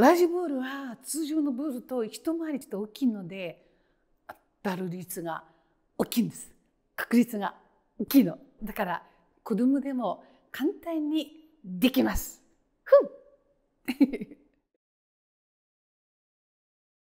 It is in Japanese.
ラジボールは通常のボールと一回りちょっと大きいので当たる率が大きいんです確率が大きいのだから子供でも簡単にできます